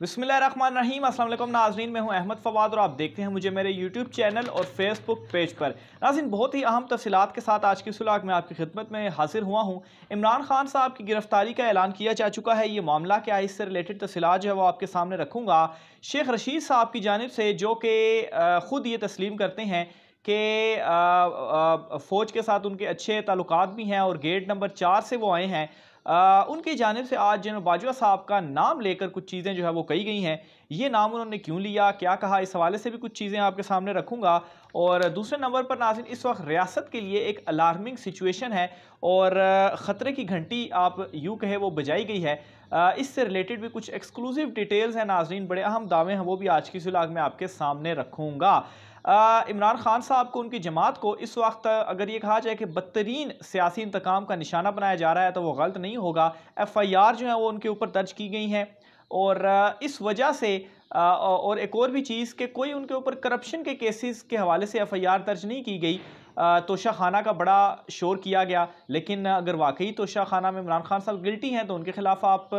बिसमीम असल नाजरीन मैं हूँ अहमद फवाद और आप देखते हैं मुझे मेरे यूट्यूब चैनल और फेसबुक पेज पर नाजिन बहुत ही अहम तफसलत के साथ आज की सुलाक में आपकी खिदमत में हाजिर हुआ हूँ इमरान खान साहब की गिरफ्तारी का ऐलान किया जा चुका है ये मामला क्या है इससे रिलेटेड तफसलत जो है वो आपके सामने रखूँगा शेख रशीद साहब की जानब से जो कि ख़ुद ये तस्लीम करते हैं कि फ़ौज के साथ उनके अच्छे ताल्लुक भी हैं और गेट नंबर चार से वो आए हैं आ, उनकी जानब से आज जनरल बाजवा साहब का नाम लेकर कुछ चीज़ें जो है वो कही गई हैं ये नाम उन्होंने क्यों लिया क्या कहा इस हवाले से भी कुछ चीज़ें आपके सामने रखूँगा और दूसरे नंबर पर नाजिन इस वक्त रियासत के लिए एक अलार्मिंग सिचुएशन है और ख़तरे की घंटी आप यूँ कहे वो बजाई गई है इससे रिलेटेड भी कुछ एक्सक्लूसिव डिटेल्स हैं नाजरीन बड़े अहम दावे हैं वो भी आज की सुलाग में आपके सामने रखूँगा इमरान खान साहब को उनकी जमात को इस वक्त अगर ये कहा जाए कि बदतरीन सियासी इंतकाम का निशाना बनाया जा रहा है तो वो गलत नहीं होगा एफ़ आई आर जो है वो उनके ऊपर दर्ज की गई हैं और इस वजह से और एक और भी चीज़ कि कोई उनके ऊपर करप्शन के केसेस के हवाले से एफआईआर दर्ज नहीं की गई तोशा खाना का बड़ा शोर किया गया लेकिन अगर वाकई तोशा खाना में इमरान खान साहब गिल्टी हैं तो उनके खिलाफ आप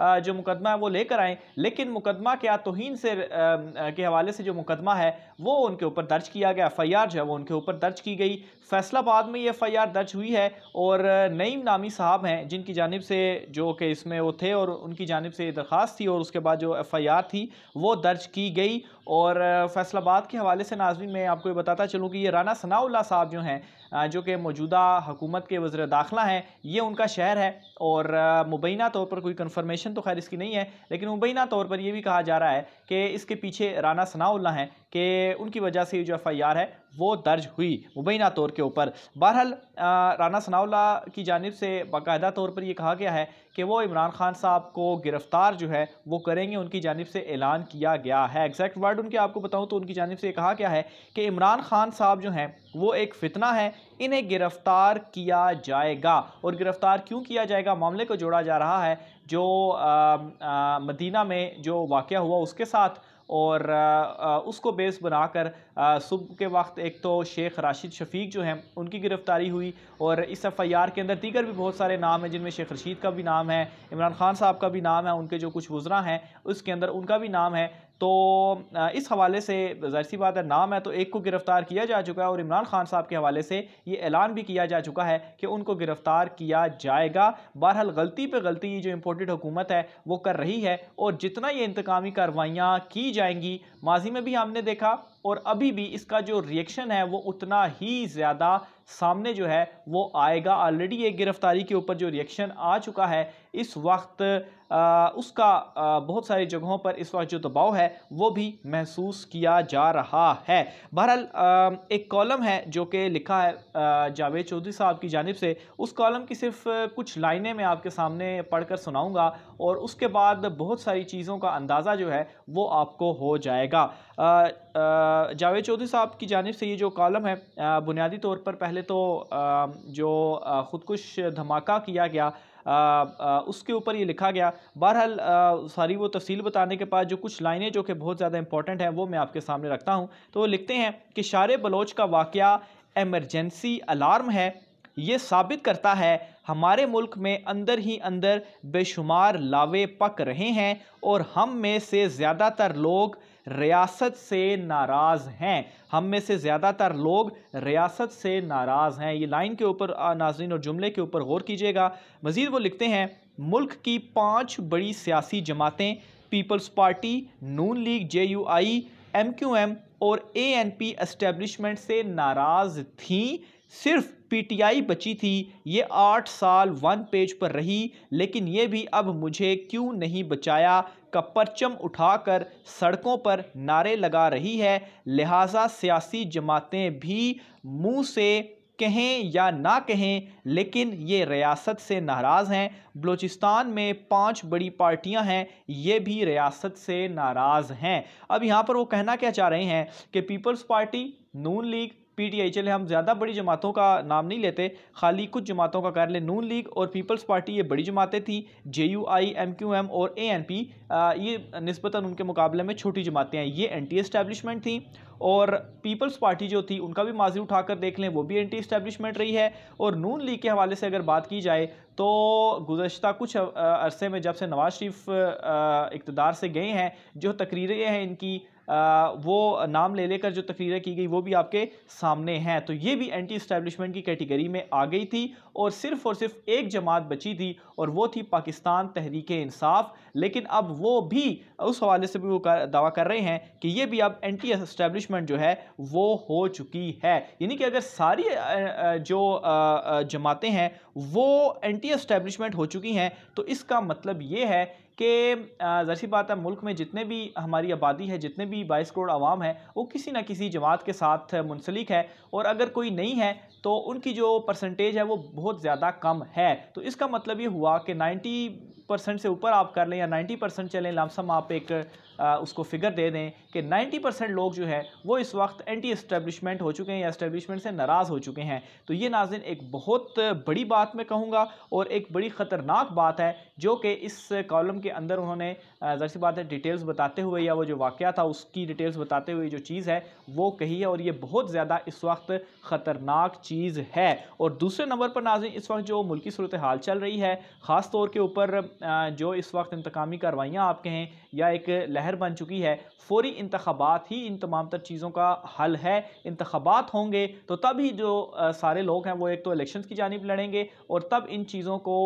जो मुकदमा है वो लेकर आएँ लेकिन मुकदमा क्या तोहन से के हवाले से जो मुकदमा है वो उनके ऊपर दर्ज किया गया एफ जो है वो उनके ऊपर दर्ज की गई फैसलाबाद में ये एफ दर्ज हुई है और नईम नामी साहब हैं जिनकी जानब से जो कि इसमें वो थे और उनकी जानब से दरख्वास्त थी और उसके बाद जो एफ थी वो दर्ज की गई और फैसलाबाद के हवाले से नाजमी मैं आपको ये बताता चलूँ कि ये राना सनाउल्ला साहब जो हैं जो कि मौजूदा हुकूमत के वज़र दाखिला हैं ये उनका शहर है और मुबैना तौर पर कोई कन्फर्मेशन तो खैर इसकी नहीं है लेकिन मुबैना तौर पर यह भी कहा जा रहा है कि इसके पीछे राना सनाउल्ला हैं कि उनकी वजह से जो एफ़ आई आर है वो दर्ज हुई मुबैना तौर के ऊपर बहरहाल राना सनाउल्ला की जानब से बाकायदा तौर पर यह कहा गया है कि वो इमरान खान साहब को गिरफ़्तार जो है वो करेंगे उनकी जानब से ऐलान किया गया है एग्जैक्ट वर्ड उनके आपको बताऊँ तो उनकी जानब से कहा गया है कि इमरान खान साहब जो हैं वो एक फ़ितना है इन्हें गिरफ़्तार किया जाएगा और गिरफ़्तार क्यों किया जाएगा मामले को जोड़ा जा रहा है जो आ, आ, मदीना में जो वाक़ हुआ उसके साथ और उसको बेस बनाकर सुबह के वक्त एक तो शेख राशिद शफीक जो हैं उनकी गिरफ़्तारी हुई और इस एफ़ आई आर के अंदर दीगर भी बहुत सारे नाम हैं जिनमें शेख रशीद का भी नाम है इमरान खान साहब का भी नाम है उनके जो कुछ गुजरा हैं उसके अंदर उनका भी नाम है तो इस हवाले से जाहिर सी बात है नाम है तो एक को गिरफ़्तार किया जा चुका है और इमरान खान साहब के हवाले से ये ऐलान भी किया जा चुका है कि उनको गिरफ़्तार किया जाएगा बहरहाल गलती पर गलती जो इम्पोर्टेड हुकूमत है वो कर रही है और जितना ये इंतकामी कार्रवाइयाँ की जाएंगी माजी में भी हमने देखा और अभी भी इसका जो रिएक्शन है वो उतना ही ज़्यादा सामने जो है वो आएगा ऑलरेडी ये गिरफ्तारी के ऊपर जो रिएक्शन आ चुका है इस वक्त आ, उसका आ, बहुत सारी जगहों पर इस वक्त जो दबाव है वो भी महसूस किया जा रहा है बहरहाल एक कॉलम है जो कि लिखा है जावेद चौधरी साहब की जानब से उस कॉलम की सिर्फ कुछ लाइनें मैं आपके सामने पढ़कर सुनाऊंगा और उसके बाद बहुत सारी चीज़ों का अंदाज़ा जो है वो आपको हो जाएगा जावेद चौधरी साहब की जानब से ये जो कॉलम है बुनियादी तौर पर पहले तो जो ख़ुदकुश धमाका किया गया आ, आ, उसके ऊपर ये लिखा गया बहरहाल सारी वो तफसील बताने के बाद जो कुछ लाइनें जो कि बहुत ज़्यादा इंपॉर्टेंट हैं वो मैं आपके सामने रखता हूँ तो वो लिखते हैं कि शार बलोच का वाक़ एमरजेंसी अलार्म है ये साबित करता है हमारे मुल्क में अंदर ही अंदर बेशुमार लावे पक रहे हैं और हम में से ज़्यादातर लोग रियासत से नाराज़ हैं हम में से ज़्यादातर लोग रियासत से नाराज़ हैं ये लाइन के ऊपर नाजरीन और जुमले के ऊपर गौर कीजिएगा मज़ीद वो लिखते हैं मुल्क की पाँच बड़ी सियासी जमातें people's party Noon league J U I M Q M और ए एन पी एस्टेब्लिशमेंट से नाराज़ थी सिर्फ पीटीआई बची थी ये आठ साल वन पेज पर रही लेकिन ये भी अब मुझे क्यों नहीं बचाया का परचम उठाकर सड़कों पर नारे लगा रही है लिहाजा सियासी जमातें भी मुंह से कहें या ना कहें लेकिन ये रियासत से नाराज़ हैं बलूचिस्तान में पांच बड़ी पार्टियां हैं ये भी रियासत से नाराज़ हैं अब यहाँ पर वो कहना क्या चाह रहे हैं कि people's party Noon league PTI चले हम ज़्यादा बड़ी जमातों का नाम नहीं लेते खाली कुछ जमातों का कर ले नून लीग और पीपल्स पार्टी ये बड़ी जमातें थी J U I M Q M और ए एन पी ये नस्बता उनके मुकाबले में छोटी जमातें हैं ये एंटी इस्टेब्लिशमेंट थी और पीपल्स पार्टी जो थी उनका भी माजी उठाकर देख लें वो भी एंटी इस्टेब्लिशमेंट रही है और नून लीग के हवाले से अगर बात की जाए तो गुज्त कुछ अरसे में जब से नवाज शरीफ इकतदार से गए हैं जो तकरीरें हैं इनकी वो नाम ले लेकर जो तकरीरें की गई वो भी आपके सामने हैं तो ये भी एंटी इस्टेबलिशमेंट की कैटेगरी में आ गई थी और सिर्फ और सिर्फ एक जमात बची थी और वो थी पाकिस्तान तहरीक इंसाफ लेकिन अब वो भी उस हवाले से भी वो कर, दावा कर रहे हैं कि ये भी अब एंटी इस्टेबलिशमेंट जो है वो हो चुकी है यानी कि अगर सारी जो जमातें हैं वो एंटी इस्टेब्लिशमेंट हो चुकी हैं तो इसका मतलब ये है कि जैसी बात है मुल्क में जितने भी हमारी आबादी है जितने भी बाईस करोड़ आवाम है वो किसी ना किसी जमात के साथ मुंसलिक है और अगर कोई नहीं है तो उनकी जो परसेंटेज है वो बहुत ज़्यादा कम है तो इसका मतलब ये हुआ कि नाइन्टी परसेंट से ऊपर आप कर लें या नाइन्टी परसेंट चलें लमसम आप एक आ, उसको फिगर दे दें कि नाइन्टी परसेंट लोग जो है वो इस वक्त एंटी इस्टेबलिशमेंट हो चुके हैं या इस्टेबलिशमेंट से नाराज़ हो चुके हैं तो ये नाजिन एक बहुत बड़ी बात मैं कहूँगा और एक बड़ी ख़तरनाक बात है जो कि इस कॉलम के अंदर उन्होंने जर सी बात है डिटेल्स बताते हुए या वो जो वाक़ था उसकी डिटेल्स बताते हुए जो चीज़ है वो कही है और ये बहुत ज़्यादा इस वक्त ख़तरनाक चीज़ है और दूसरे नंबर पर नाजिन इस वक्त जो मुल्की सूरत हाल चल रही है ख़ास तौर के ऊपर जो इस वक्त इंतकामी कार्रवाइयाँ आपके हैं या एक लहर बन चुकी है फौरी इंतबात ही इन तमाम तर चीज़ों का हल है इंतबात होंगे तो तभी जो सारे लोग हैं वो एक तो इलेक्शन की जानब लड़ेंगे और तब इन चीज़ों को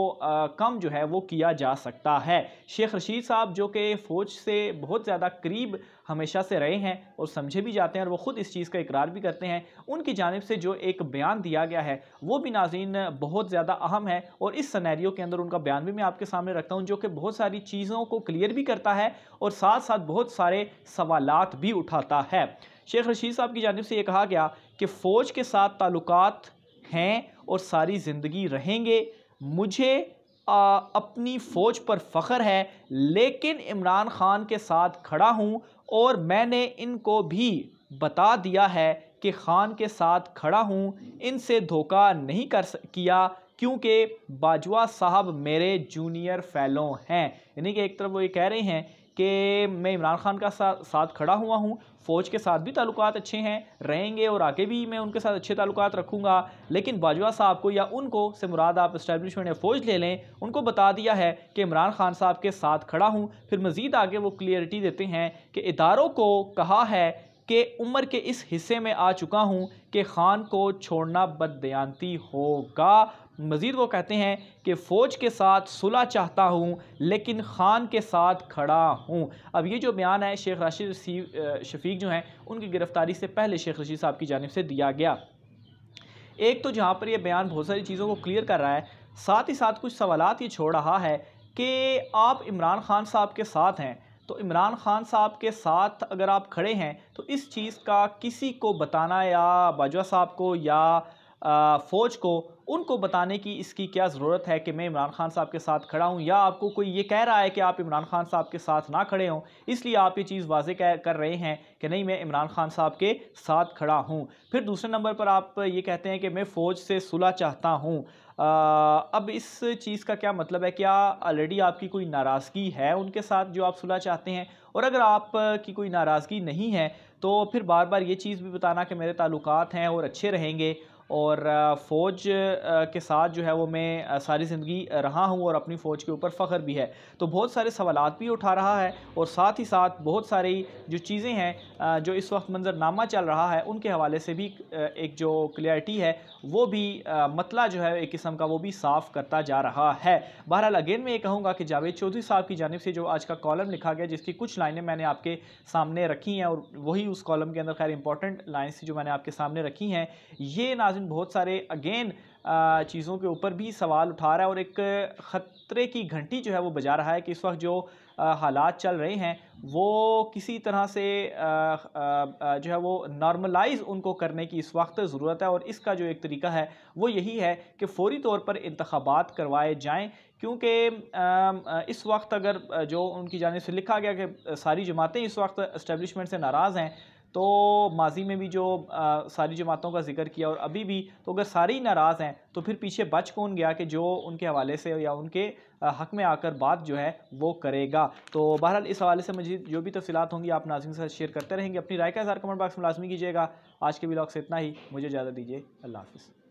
कम जो है वो किया जा सकता है शेख रशीद साहब जो कि फ़ौज से बहुत ज़्यादा करीब हमेशा से रहे हैं और समझे भी जाते हैं और वो ख़ुद इस चीज़ का इकरार भी करते हैं उनकी जानब से जो एक बयान दिया गया है वो भी नाजीन बहुत ज़्यादा अहम है और इस सनेरियो के अंदर उनका बयान भी मैं आपके सामने रखता हूँ जो कि बहुत सारी चीज़ों को क्लियर भी करता है और साथ साथ बहुत सारे सवाल भी उठाता है शेख रशीद साहब की जानब से ये कहा गया कि फ़ौज के साथ ताल्लुकात हैं और सारी ज़िंदगी रहेंगे मुझे आ, अपनी फ़ौज पर फ़ख्र है लेकिन इमरान ख़ान के साथ खड़ा हूँ और मैंने इनको भी बता दिया है कि ख़ान के साथ खड़ा हूँ इनसे धोखा नहीं कर किया क्योंकि बाजवा साहब मेरे जूनियर फैलो हैं यानी कि एक तरफ वो ये कह रहे हैं कि मैं इमरान खान का साथ साथ खड़ा हुआ हूँ फ़ौज के साथ भी ताल्लुक अच्छे हैं रहेंगे और आगे भी मैं उनके साथ अच्छे ताल्लुक रखूँगा लेकिन बाजवा साहब को या उनको से मुराद आप इस्टेबलिशमेंट या फ़ौज ले लें उनको बता दिया है कि इमरान खान साहब के साथ खड़ा हूँ फिर मज़ीद आगे वो क्लियरिटी देते हैं कि इदारों को कहा है कि उम्र के इस हिस्से में आ चुका हूँ कि खान को छोड़ना बददयांती होगा मज़ीद वो कहते हैं कि फ़ौज के साथ सुलह चाहता हूँ लेकिन ख़ान के साथ खड़ा हूँ अब ये जो बयान है शेख राशिद शफीक जो हैं उनकी गिरफ़्तारी से पहले शेख रशीद साहब की जानब से दिया गया एक तो जहाँ पर यह बयान बहुत सारी चीज़ों को क्लियर कर रहा है साथ ही साथ कुछ सवाल ये छोड़ रहा है कि आप इमरान खान साहब के साथ हैं तो इमरान खान साहब के साथ अगर आप खड़े हैं तो इस चीज़ का किसी को बताना या बाजवा साहब को या फ़ौज को उनको बताने की इसकी क्या ज़रूरत है कि मैं इमरान खान साहब के साथ खड़ा हूँ या आपको कोई ये कह रहा है कि आप इमरान खान साहब के साथ ना खड़े हों इसलिए आप ये चीज़ वाजे कर रहे हैं कि नहीं मैं इमरान खान साहब के साथ खड़ा हूँ फिर दूसरे नंबर पर आप ये कहते हैं कि मैं फ़ौज से सुलह चाहता हूँ अब इस चीज़ का क्या मतलब है क्या ऑलरेडी आपकी कोई नाराज़गी है उनके साथ जो आप सुलह चाहते हैं और अगर आप की कोई नाराज़गी नहीं है तो फिर बार बार ये चीज़ भी बताना कि मेरे ताल्लुकात हैं और अच्छे रहेंगे और फ़ौज के साथ जो है वो मैं सारी ज़िंदगी रहा हूँ और अपनी फ़ौज के ऊपर फ़ख्र भी है तो बहुत सारे सवाल भी उठा रहा है और साथ ही साथ बहुत सारी जो चीज़ें हैं जो इस वक्त मंजरनामा चल रहा है उनके हवाले से भी एक जो क्लियरिटी है वो भी मतला जो है एक किस्म का वो भी साफ़ करता जा रहा है बहरहाल अगेन मैं ये कहूँगा कि जावेद चौधरी साहब की जानब से जो आज का कॉलम लिखा गया जिसकी कुछ लाइनें मैंने आपके सामने रखी हैं और वही उस कॉलम के अंदर खैर इंपॉर्टेंट लाइन्स जो मैंने आपके सामने रखी हैं ये नाज नाजिन बहुत सारे अगेन चीज़ों के ऊपर भी सवाल उठा रहा है और एक ख़तरे की घंटी जो है वो बजा रहा है कि इस वक्त जो हालात चल रहे हैं वो किसी तरह से जो है वो नॉर्मलाइज उनको करने की इस वक्त ज़रूरत है और इसका जो एक तरीका है वो यही है कि फौरी तौर पर इंतबात करवाए जाएँ क्योंकि इस वक्त अगर जो उनकी जानब से लिखा गया कि सारी जमातें इस वक्त इस्टेबलिशमेंट से नाराज़ हैं तो माजी में भी जो आ, सारी जमातों का जिक्र किया और अभी भी तो अगर सारे ही नाराज़ हैं तो फिर पीछे बच कौन गया कि जो उनके हवाले से या उनके हक में आकर बात जो है वो करेगा तो बहरहाल इस हवाले से मुझे जो भी तफसीत होंगी आप नाजिन के साथ शेयर करते रहेंगे अपनी राय का इजार कमेंट बॉक्स में लाजमी कीजिएगा आज के ब्लॉग से इतना ही मुझे इजाज़त दीजिए अल्लाह हाफ़